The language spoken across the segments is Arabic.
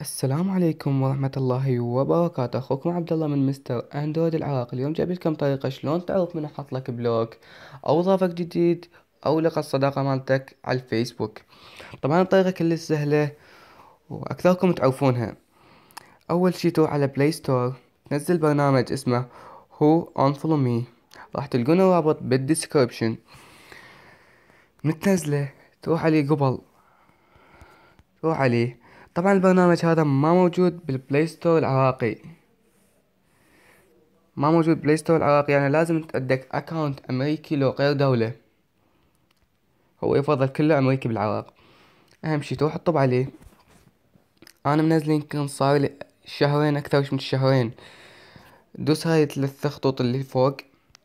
السلام عليكم ورحمة الله وبركاته أخوكم عبد الله من مستر أندرويد العراق اليوم جايب لكم طريقة شلون تعرف من أحط لك بلوك أو ضافك جديد أو لقى الصداقة مالتك على الفيسبوك طبعا الطريقة كلش سهلة وأكثركم تعرفونها أول شي تروح على بلاي ستور تنزل برنامج اسمه هو أون فولو مي راح تلقون الرابط بالديسكربشن متنزله تروح عليه قبل تروح عليه طبعا البرنامج هذا ما موجود بالبلاي ستور العراقي ما موجود بلاي ستور العراقي يعني لازم تأدك اكونت امريكي لو غير دولة هو يفضل كله امريكي بالعراق اهم شي تروح تطب عليه انا منزل يمكن صار لي شهرين اكثر من شهرين دوس هاي الثلاث خطوط اللي فوق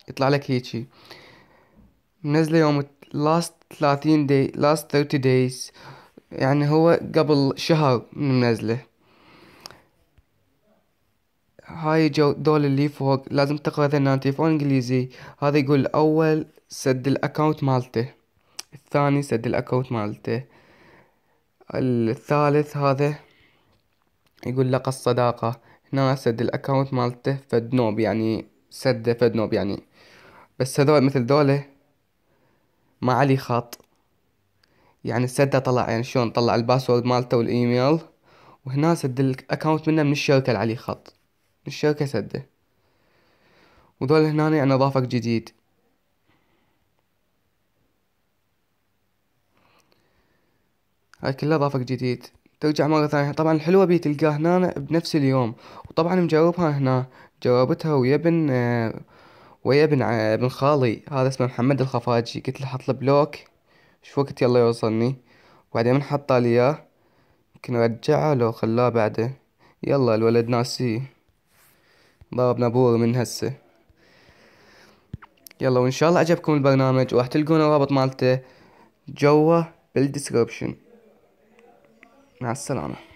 يطلع لك هيجي منزله يوم لاست 30 دي لاست 30 دايز يعني هو قبل شهر من منزله هاي جو دول اللي فوق لازم تقرأ ذا تليفون انجليزي هذا يقول اول سد الاكونت مالته الثاني سد الاكونت مالته الثالث هذا يقول لقى الصداقة هنا سد الاكونت مالته فد نوب يعني سده فد نوب يعني بس هذول مثل دوله ما علي خط يعني سده طلع يعني شلون طلع الباسورد مالته والايميل وهنا سد الاكونت منه من الشركة اللي عليه خط من الشركة سده وذول هنا يعني اضافك جديد هاي كلها اضافك جديد ترجع مرة ثانية طبعا الحلوة بي تلقاه هنا بنفس اليوم وطبعا مجربها هنا جربتها ويا ابن آه، ويا ابن آه، ابن خالي هذا اسمه محمد الخفاجي قلت له حط له بلوك شوف وقت يلا يوصلني وبعدين من حط لي اياه يمكن ارجعه لو خلاه بعده يلا الولد ناسي ضربنا نابور من هسه يلا وان شاء الله عجبكم البرنامج وراح تلقون الرابط مالته جوا بالديسكربشن مع السلامه